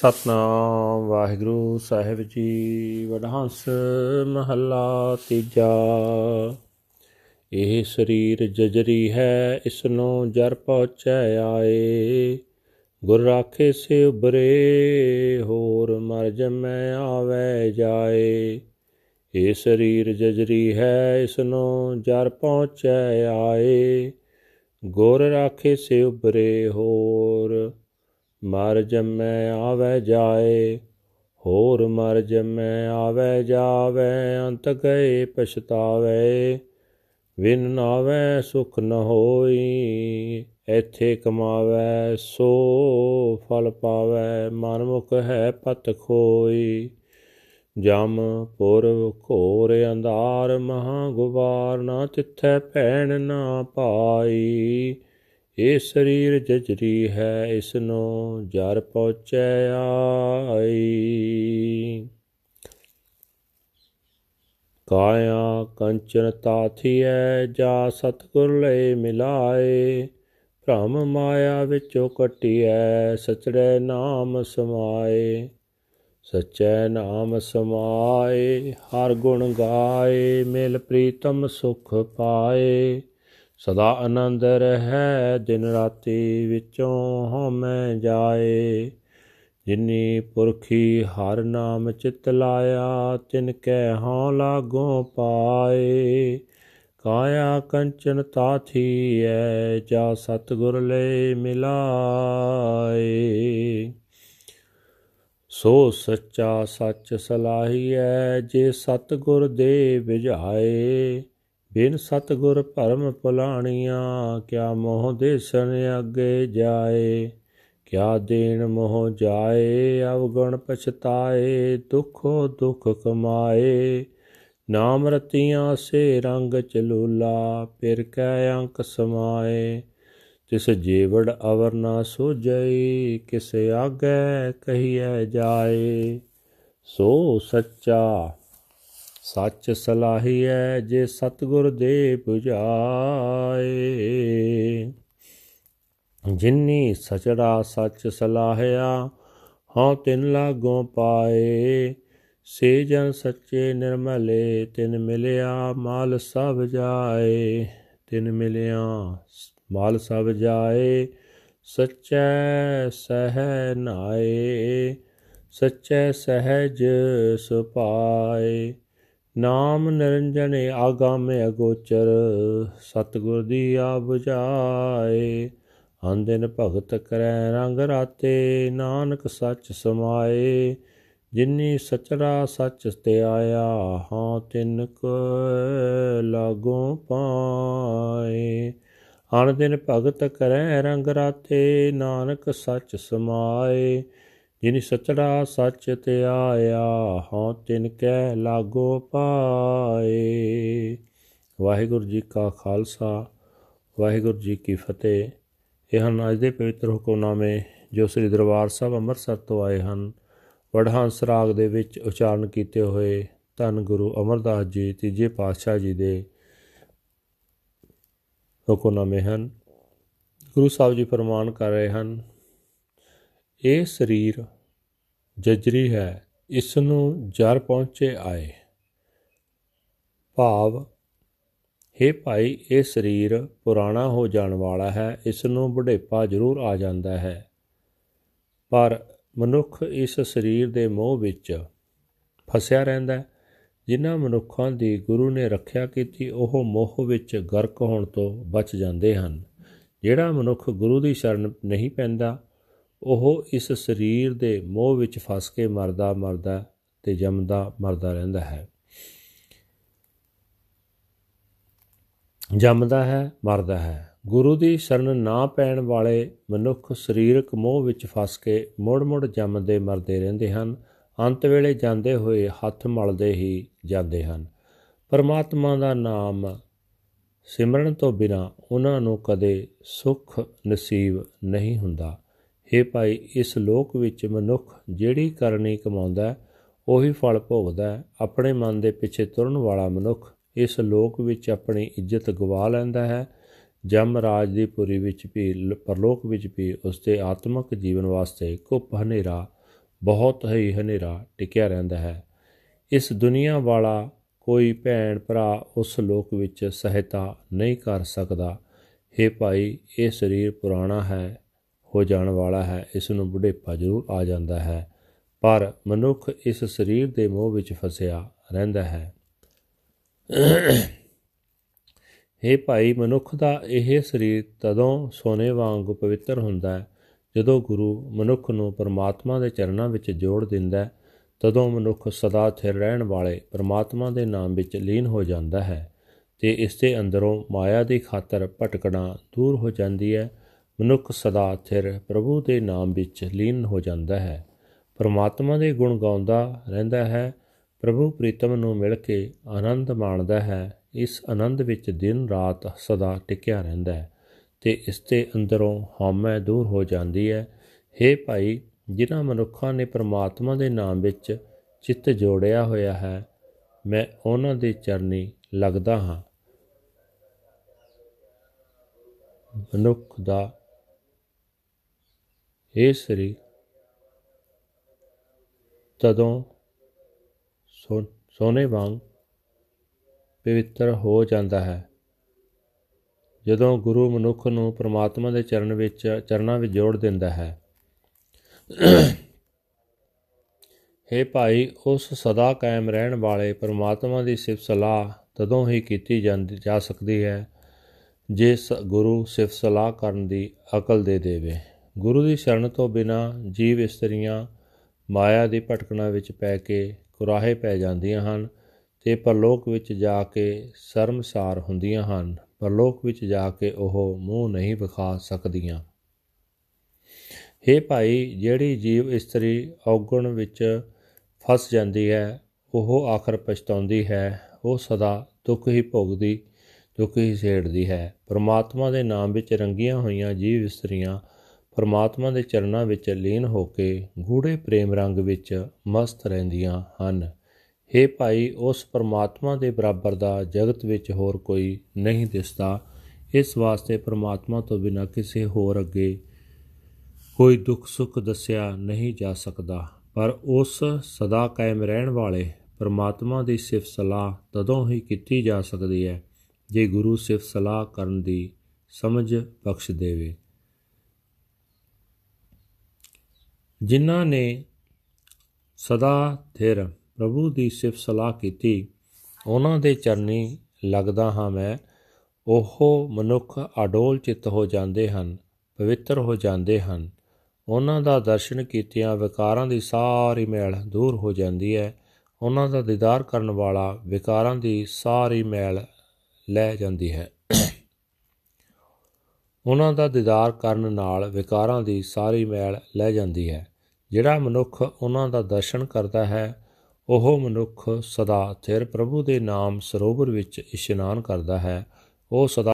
ਸਤਨਾਮ ਵਾਹਿਗੁਰੂ ਸਾਹਿਬ ਜੀ ਵਡਹੰਸ ਮਹੱਲਾ ਤੀਜਾ ਇਹ ਸਰੀਰ ਜਜਰੀ ਹੈ ਇਸ ਨੂੰ ਜਰ ਪਹੁੰਚੈ ਆਏ ਗੁਰ ਰਾਖੇ ਸੇ ਉਬਰੇ ਹੋਰ ਮਰ ਜਮੈ ਆਵੇ ਜਾਏ ਇਹ ਸਰੀਰ ਜਜਰੀ ਹੈ ਇਸ ਨੂੰ ਜਰ ਪਹੁੰਚੈ ਆਏ ਗੁਰ ਰਾਖੇ ਸੇ ਉਬਰੇ ਹੋਰ ਮਰ ਜੰਮੈ ਆਵੇ ਜਾਏ ਹੋਰ ਮਰ ਜੰਮੈ ਆਵੇ ਜਾਵੇ ਅੰਤ ਗਏ ਪਛਤਾਵੇ ਵਿਨ ਨਾਵੇ ਸੁਖ ਨ ਹੋਈ ਇੱਥੇ ਕਮਾਵੇ ਸੋ ਫਲ ਪਾਵੇ ਮਨਮੁਖ ਹੈ ਪਤ ਖੋਈ ਜਮ ਪੁਰਵ ਘੋਰ ਅੰਧਾਰ ਮਹਾ ਗੁਬਾਰ ਨਾ ਤਿੱਥੈ ਭੈਣ ਨਾ ਪਾਈ ਇਹ ਸਰੀਰ ਜਜਰੀ ਹੈ ਇਸ ਨੂੰ ਜਰ ਪਹੁੰਚੈ ਆਈ ਕਾਇਆ ਕੰਚਨ ਤਾਥੀਐ ਜਾ ਸਤਗੁਰ ਲੈ ਮਿਲਾਏ ਭ੍ਰਮ ਮਾਇਆ ਵਿੱਚੋਂ ਕਟਿਐ ਸਚੜੈ ਨਾਮ ਸਮਾਏ ਸਚੈ ਨਾਮ ਸਮਾਏ ਹਰ ਗੁਣ ਗਾਏ ਮਿਲ ਪ੍ਰੀਤਮ ਸੁਖ ਪਾਏ ਸਦਾ ਆਨੰਦ ਰਹੈ ਦਿਨ ਰਾਤੀ ਵਿੱਚੋਂ ਮੈਂ ਜਾਏ ਜਿਨੀ ਪੁਰਖੀ ਹਰ ਨਾਮ ਚਿਤ ਲਾਇਆ ਤਿਨ ਕੈ ਹਉ ਲਾਗੋ ਪਾਏ ਕਾਇਆ ਕੰਚਨ ਤਾਥੀ ਐ ਜਾ ਸਤਗੁਰ ਲੈ ਮਿਲਾਏ ਸੋ ਸੱਚਾ ਸੱਚ ਸਲਾਹੀਐ ਜੇ ਸਤਗੁਰ ਦੇ ਵਿਝਾਏ ਬਿਨ ਸਤਗੁਰ ਭਰਮ ਪੁਲਾਣੀਆਂ ਕਿਆ ਮੋਹ ਦੇਸਨ ਅੱਗੇ ਜਾਏ ਕਿਆ ਦੇਣ ਮੋਹ ਜਾਏ ਅਵਗਣ ਪਛਤਾਏ ਦੁਖੋ ਦੁਖ ਕਮਾਏ ਨਾਮ ਰਤੀਆਂ ਸੇ ਰੰਗ ਚਲੂਲਾ ਫਿਰ ਕੈ ਅੰਕ ਸਮਾਏ ਤਿਸ ਜੀਵੜ ਅਵਰ ਨਾ ਸੋਜਈ ਕਿਸ ਆਗੇ ਕਹੀਐ ਜਾਏ ਸੋ ਸੱਚਾ ਸੱਚ ਸਲਾਹੀਐ ਜੇ ਸਤਗੁਰ ਦੇ ਪੁਜਾਏ ਜਿਨਨੀ ਸਚੜਾ ਸੱਚ ਸਲਾਹਿਆ ਹਉ ਤਿਨ ਲਾਗੋਂ ਪਾਏ ਸੇ ਜਨ ਸੱਚੇ ਨਿਰਮਲੇ ਤਿਨ ਮਿਲਿਆ ਮਾਲ ਸਭ ਜਾਏ ਤਿਨ ਮਿਲਿਆ ਮਾਲ ਸਭ ਜਾਏ ਸਚੈ ਸਹਿ ਨਾਏ ਸਚੈ ਸਹਿਜ ਸੁਪਾਏ ਨਾਮ ਨਿਰੰਜਨ ਆਗਾਮੇ ਅਗੋਚਰ ਸਤਗੁਰ ਦੀ ਆ 부ਝਾਏ ਆਂਦਨ ਭਗਤ ਕਰੈ ਰੰਗ ਰਾਤੇ ਨਾਨਕ ਸੱਚ ਸਮਾਏ ਜਿਨੀ ਸਚਰਾ ਸੱਚ ਤੇ ਆਇਆ ਹਾਂ ਤਿੰਨ ਕੋ ਲਾਗੋ ਪਾਏ ਆਣ ਦਿਨ ਭਗਤ ਕਰੈ ਰੰਗ ਰਾਤੇ ਨਾਨਕ ਸੱਚ ਸਮਾਏ ਜਿਨ ਸਚੜਾ ਸੱਚ ਤੇ ਆਇਆ ਹਉ ਤਿਨ ਕੈ ਲਾਗੋ ਪਾਏ ਵਾਹਿਗੁਰੂ ਜੀ ਕਾ ਖਾਲਸਾ ਵਾਹਿਗੁਰੂ ਜੀ ਕੀ ਫਤਿਹ ਇਹ ਹਨ ਅੱਜ ਦੇ ਪਵਿੱਤਰ ਹਕੂਨਾਮੇ ਜੋ ਸ੍ਰੀ ਦਰਬਾਰ ਸਾਹਿਬ ਅੰਮ੍ਰਿਤਸਰ ਤੋਂ ਆਏ ਹਨ ਵਡਹਾਂਸ ਰਾਗ ਦੇ ਵਿੱਚ ਉਚਾਰਨ ਕੀਤੇ ਹੋਏ ਧੰਨ ਗੁਰੂ ਅਮਰਦਾਸ ਜੀ ਤੀਜੇ ਪਾਤਸ਼ਾਹ ਜੀ ਦੇ ਹਕੂਨਾਮੇ ਹਨ ਗੁਰੂ ਸਾਹਿਬ ਜੀ ਫਰਮਾਨ ਕਰ ਰਹੇ ਹਨ ਇਹ ਸਰੀਰ ਜਜਰੀ ਹੈ ਇਸ ਨੂੰ ਜਰ ਪਹੁੰਚੇ ਆਏ ਭਾਵ हे ਭਾਈ ਇਹ ਸਰੀਰ ਪੁਰਾਣਾ ਹੋ ਜਾਣ ਵਾਲਾ ਹੈ ਇਸ ਨੂੰ ਬੁਢੇਪਾ ਜ਼ਰੂਰ ਆ ਜਾਂਦਾ ਹੈ ਪਰ ਮਨੁੱਖ ਇਸ ਸਰੀਰ ਦੇ ਮੋਹ ਵਿੱਚ ਫਸਿਆ ਰਹਿੰਦਾ ਹੈ ਜਿਨ੍ਹਾਂ ਮਨੁੱਖਾਂ ਦੀ ਗੁਰੂ ਨੇ ਰੱਖਿਆ ਕੀਤੀ ਉਹ ਮੋਹ ਵਿੱਚ ਗਰਕ ਹੋਣ ਤੋਂ ਬਚ ਜਾਂਦੇ ਹਨ ਜਿਹੜਾ ਮਨੁੱਖ ਗੁਰੂ ਦੀ ਸ਼ਰਨ ਨਹੀਂ ਪੈਂਦਾ ਉਹ ਇਸ ਸਰੀਰ ਦੇ ਮੋਹ ਵਿੱਚ ਫਸ ਕੇ ਮਰਦਾ ਮਰਦਾ ਤੇ ਜੰਮਦਾ ਮਰਦਾ ਰਹਿੰਦਾ ਹੈ ਜੰਮਦਾ ਹੈ ਮਰਦਾ ਹੈ ਗੁਰੂ ਦੀ ਸ਼ਰਨ ਨਾ ਪੈਣ ਵਾਲੇ ਮਨੁੱਖ ਸਰੀਰਕ ਮੋਹ ਵਿੱਚ ਫਸ ਕੇ ਮੁੜ-ਮੁੜ ਜੰਮਦੇ ਮਰਦੇ ਰਹਿੰਦੇ ਹਨ ਅੰਤ ਵੇਲੇ ਜਾਂਦੇ ਹੋਏ ਹੱਥ ਮਲਦੇ ਹੀ ਜਾਂਦੇ ਹਨ ਪਰਮਾਤਮਾ ਦਾ ਨਾਮ ਸਿਮਰਨ ਤੋਂ ਬਿਨਾ ਉਹਨਾਂ ਨੂੰ ਕਦੇ ਸੁਖ ਨਸੀਬ ਨਹੀਂ ਹੁੰਦਾ हे ਭਾਈ ਇਸ ਲੋਕ ਵਿੱਚ ਮਨੁੱਖ ਜਿਹੜੀ ਕਰਨੀ ਕਮਾਉਂਦਾ ਉਹੀ ਫਲ ਭੋਗਦਾ ਆਪਣੇ ਮਨ ਦੇ ਪਿੱਛੇ ਤੁਰਨ ਵਾਲਾ ਮਨੁੱਖ ਇਸ ਲੋਕ ਵਿੱਚ ਆਪਣੀ ਇੱਜ਼ਤ ਗਵਾ ਲੈਂਦਾ ਹੈ ਜਮ ਰਾਜ ਦੀ ਪੂਰੀ ਵਿੱਚ ਵੀ ਪਰਲੋਕ ਵਿੱਚ ਵੀ ਉਸ ਦੇ ਆਤਮਿਕ ਜੀਵਨ ਵਾਸਤੇ ਕੁੱਪ ਹਨੇਰਾ ਬਹੁਤ ਹੀ ਹਨੇਰਾ ਟਿਕਿਆ ਰਹਿੰਦਾ ਹੈ ਇਸ ਦੁਨੀਆ ਵਾਲਾ ਕੋਈ ਭੈਣ ਭਰਾ ਉਸ ਲੋਕ ਵਿੱਚ ਸਹਾਇਤਾ ਨਹੀਂ ਕਰ ਸਕਦਾ ਹੇ ਭਾਈ ਇਹ ਸਰੀਰ ਪੁਰਾਣਾ ਹੈ ਹੋ ਜਾਣ ਵਾਲਾ ਹੈ ਇਸ ਨੂੰ ਬੁਢੇਪਾ ਜ਼ਰੂਰ ਆ ਜਾਂਦਾ ਹੈ ਪਰ ਮਨੁੱਖ ਇਸ ਸਰੀਰ ਦੇ ਮੋਹ ਵਿੱਚ ਫਸਿਆ ਰਹਿੰਦਾ ਹੈ हे ਭਾਈ ਮਨੁੱਖ ਦਾ ਇਹ ਸਰੀਰ ਤਦੋਂ ਸੋਨੇ ਵਾਂਗ ਪਵਿੱਤਰ ਹੁੰਦਾ ਹੈ ਜਦੋਂ ਗੁਰੂ ਮਨੁੱਖ ਨੂੰ ਪਰਮਾਤਮਾ ਦੇ ਚਰਨਾਂ ਵਿੱਚ ਜੋੜ ਦਿੰਦਾ ਹੈ ਤਦੋਂ ਮਨੁੱਖ ਸਦਾ ਸਥਿਰ ਰਹਿਣ ਵਾਲੇ ਪਰਮਾਤਮਾ ਦੇ ਨਾਮ ਵਿੱਚ ਲੀਨ ਹੋ ਜਾਂਦਾ ਹੈ ਤੇ ਇਸ ਦੇ ਅੰਦਰੋਂ ਮਾਇਆ ਦੀ ਖਾਤਰ ਭਟਕਣਾ ਦੂਰ ਹੋ ਜਾਂਦੀ ਹੈ ਮਨੁੱਖ ਸਦਾ ਥਿਰ ਪ੍ਰਭੂ ਦੇ ਨਾਮ ਵਿੱਚ ਲੀਨ ਹੋ ਜਾਂਦਾ ਹੈ ਪਰਮਾਤਮਾ ਦੇ ਗੁਣ ਗਾਉਂਦਾ ਰਹਿੰਦਾ ਹੈ ਪ੍ਰਭੂ ਪ੍ਰੀਤਮ ਨੂੰ ਮਿਲ ਕੇ ਆਨੰਦ ਮਾਣਦਾ ਹੈ ਇਸ ਆਨੰਦ ਵਿੱਚ ਦਿਨ ਰਾਤ ਸਦਾ ਟਿਕਿਆ ਰਹਿੰਦਾ ਹੈ ਤੇ ਇਸ ਤੇ ਅੰਦਰੋਂ ਹਉਮੈ ਦੂਰ ਹੋ ਜਾਂਦੀ ਹੈ हे ਭਾਈ ਜਿਨ੍ਹਾਂ ਮਨੁੱਖਾਂ ਨੇ ਪਰਮਾਤਮਾ ਦੇ ਨਾਮ ਵਿੱਚ ਚਿੱਤ ਜੋੜਿਆ ਹੋਇਆ ਹੈ ਮੈਂ ਉਹਨਾਂ ਦੇ ਚਰਨੀ ਲੱਗਦਾ ਹਾਂ ਮਨੁੱਖ ਦਾ ਇਹ ਸ੍ਰੀ ਤਦੋਂ ਸੋਨੇ ਵਾਂਗ ਪਵਿੱਤਰ ਹੋ ਜਾਂਦਾ ਹੈ ਜਦੋਂ ਗੁਰੂ ਮਨੁੱਖ ਨੂੰ ਪ੍ਰਮਾਤਮਾ ਦੇ ਚਰਨ ਵਿੱਚ ਚਰਨਾਂ ਵਿੱਚ ਜੋੜ ਦਿੰਦਾ ਹੈ हे ਭਾਈ ਉਸ ਸਦਾ ਕਾਇਮ ਰਹਿਣ ਵਾਲੇ ਪ੍ਰਮਾਤਮਾ ਦੀ ਸਿਫਤ ਸਲਾਹ ਤਦੋਂ ਹੀ ਕੀਤੀ ਜਾਂਦੀ ਜਾ ਸਕਦੀ ਹੈ ਜੇ ਗੁਰੂ ਸਿਫਤ ਸਲਾਹ ਕਰਨ ਦੀ ਅਕਲ ਦੇ ਦੇਵੇ ਗੁਰੂ ਦੀ ਸ਼ਰਨ ਤੋਂ ਬਿਨਾ ਜੀਵ ਇਸਤਰੀਆਂ ਮਾਇਆ ਦੀ ਭਟਕਣਾ ਵਿੱਚ ਪੈ ਕੇ ਕੁਰਾਹੇ ਪੈ ਜਾਂਦੀਆਂ ਹਨ ਤੇ ਪਰਲੋਕ ਵਿੱਚ ਜਾ ਕੇ ਸ਼ਰਮਸਾਰ ਹੁੰਦੀਆਂ ਹਨ ਪਰਲੋਕ ਵਿੱਚ ਜਾ ਕੇ ਉਹ ਮੂੰਹ ਨਹੀਂ ਵਿਖਾ ਸਕਦੀਆਂ हे ਭਾਈ ਜਿਹੜੀ ਜੀਵ ਇਸਤਰੀ ਔਗਣ ਵਿੱਚ ਫਸ ਜਾਂਦੀ ਹੈ ਉਹ ਆਖਰ ਪਛਤਾਉਂਦੀ ਹੈ ਉਹ ਸਦਾ ਦੁੱਖ ਹੀ ਭੋਗਦੀ ਦੁੱਖ ਹੀ ਛੇੜਦੀ ਹੈ ਪ੍ਰਮਾਤਮਾ ਦੇ ਨਾਮ ਵਿੱਚ ਰੰਗੀਆਂ ਹੋਈਆਂ ਜੀਵ ਇਸਤਰੀਆਂ ਪਰਮਾਤਮਾ ਦੇ ਚਰਨਾਂ ਵਿੱਚ ਲੀਨ ਹੋ ਕੇ ਗੂੜੇ ਪ੍ਰੇਮ ਰੰਗ ਵਿੱਚ ਮਸਤ ਰਹਿੰਦੀਆਂ ਹਨ हे ਭਾਈ ਉਸ ਪਰਮਾਤਮਾ ਦੇ ਬਰਾਬਰ ਦਾ ਜਗਤ ਵਿੱਚ ਹੋਰ ਕੋਈ ਨਹੀਂ ਦਿਸਦਾ ਇਸ ਵਾਸਤੇ ਪਰਮਾਤਮਾ ਤੋਂ ਬਿਨਾਂ ਕਿਸੇ ਹੋਰ ਅੱਗੇ ਕੋਈ ਦੁੱਖ ਸੁੱਖ ਦੱਸਿਆ ਨਹੀਂ ਜਾ ਸਕਦਾ ਪਰ ਉਸ ਸਦਾ ਕਾਇਮ ਰਹਿਣ ਵਾਲੇ ਪਰਮਾਤਮਾ ਦੀ ਸਿਫਤ ਸਲਾਹ ਤਦੋਂ ਹੀ ਕੀਤੀ ਜਾ ਸਕਦੀ ਹੈ ਜੇ ਗੁਰੂ ਸਿਫਤ ਸਲਾਹ ਕਰਨ ਦੀ ਸਮਝ ਬਖਸ਼ ਦੇਵੇ ਜਿਨ੍ਹਾਂ ਨੇ ਸਦਾ ਥਿਰ ਪ੍ਰਭੂ ਦੀ ਸਿਫਤ ਸਲਾਹ ਕੀਤੀ ਉਹਨਾਂ ਦੇ ਚਰਨੀ ਲੱਗਦਾ ਹਾਂ ਮੈਂ ਉਹ ਮਨੁੱਖ ਅਡੋਲ ਚਿੱਤ ਹੋ ਜਾਂਦੇ ਹਨ ਪਵਿੱਤਰ ਹੋ ਜਾਂਦੇ ਹਨ ਉਹਨਾਂ ਦਾ ਦਰਸ਼ਨ ਕੀਤਿਆਂ ਵਿਕਾਰਾਂ ਦੀ ਸਾਰੀ ਮੈਲ ਦੂਰ ਹੋ ਜਾਂਦੀ ਹੈ ਉਹਨਾਂ ਦਾ ਦੀਦਾਰ ਕਰਨ ਵਾਲਾ ਵਿਕਾਰਾਂ ਦੀ ਸਾਰੀ ਮੈਲ ਲੈ ਜਾਂਦੀ ਹੈ ਉਹਨਾਂ ਦਾ ਦੀਦਾਰ ਕਰਨ ਨਾਲ ਵਿਕਾਰਾਂ ਦੀ ਸਾਰੀ ਮੈਲ ਲੈ ਜਾਂਦੀ ਹੈ ਜਿਹੜਾ ਮਨੁੱਖ ਉਹਨਾਂ ਦਾ ਦਰਸ਼ਨ ਕਰਦਾ ਹੈ ਉਹ ਮਨੁੱਖ ਸਦਾ ਸਿਰ ਪ੍ਰਭੂ ਦੇ ਨਾਮ ਸਰੋਵਰ ਵਿੱਚ ਇਸ਼ਨਾਨ ਕਰਦਾ ਹੈ ਉਹ ਸਦਾ